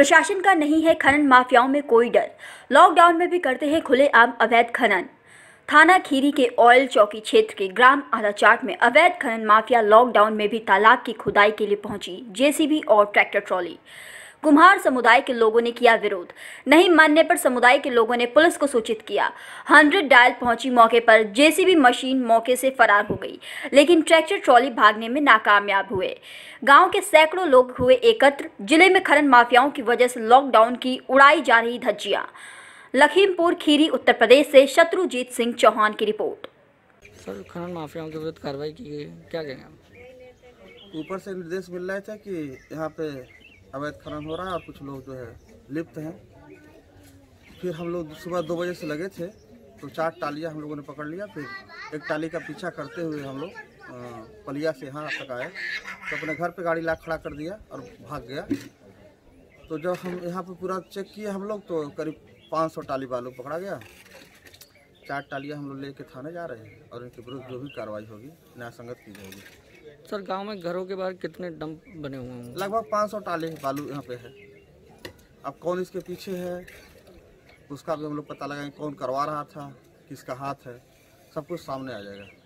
प्रशासन का नहीं है खनन माफियाओं में कोई डर लॉकडाउन में भी करते हैं आम अवैध खनन थाना खीरी के ऑयल चौकी क्षेत्र के ग्राम आधाचाट में अवैध खनन माफिया लॉकडाउन में भी तालाब की खुदाई के लिए पहुंची जेसीबी और ट्रैक्टर ट्रॉली कुम्हार समुदाय के लोगों ने किया विरोध नहीं मानने पर समुदाय के लोगों ने पुलिस को सूचित किया हंड्रेड डायल पहुंची मौके पर जेसीबी मशीन मौके से फरार हो गई लेकिन ट्रैक्टर ट्रॉली भागने में नाकामयाब हुए गांव के सैकड़ों लोग हुए एकत्र जिले में खनन माफियाओं की वजह से लॉकडाउन की उड़ाई जा रही धज्जियां लखीमपुर खीरी उत्तर प्रदेश से शत्रुजीत सिंह चौहान की रिपोर्ट सर खनन माफियाओं के विरुद्ध कार्रवाई की गई क्या कहेंगे ऊपर से निर्देश मिल रहा था कि यहाँ पे अवैध खनन हो रहा है और कुछ लोग जो है लिप्त हैं फिर हम लोग सुबह दो बजे से लगे थे तो चार टालियाँ हम लोगों ने पकड़ लिया फिर एक टाली का पीछा करते हुए हम लोग पलिया से यहाँ तक आए तो अपने घर पे गाड़ी ला खड़ा कर दिया और भाग गया तो जब हम यहाँ पर पूरा चेक किए हम लोग तो करीब 500 टाली बालू पकड़ा गया चार टालियाँ हम लोग ले थाने जा रहे हैं और इनके विरुद्ध जो भी कार्रवाई होगी न्याय संगत की जाएगी सर गांव में घरों के बाहर कितने डंप बने हुए हैं लगभग 500 सौ टाले बालू यहाँ पे है अब कौन इसके पीछे है उसका भी हम लोग पता लगाएंगे कौन करवा रहा था किसका हाथ है सब कुछ सामने आ जाएगा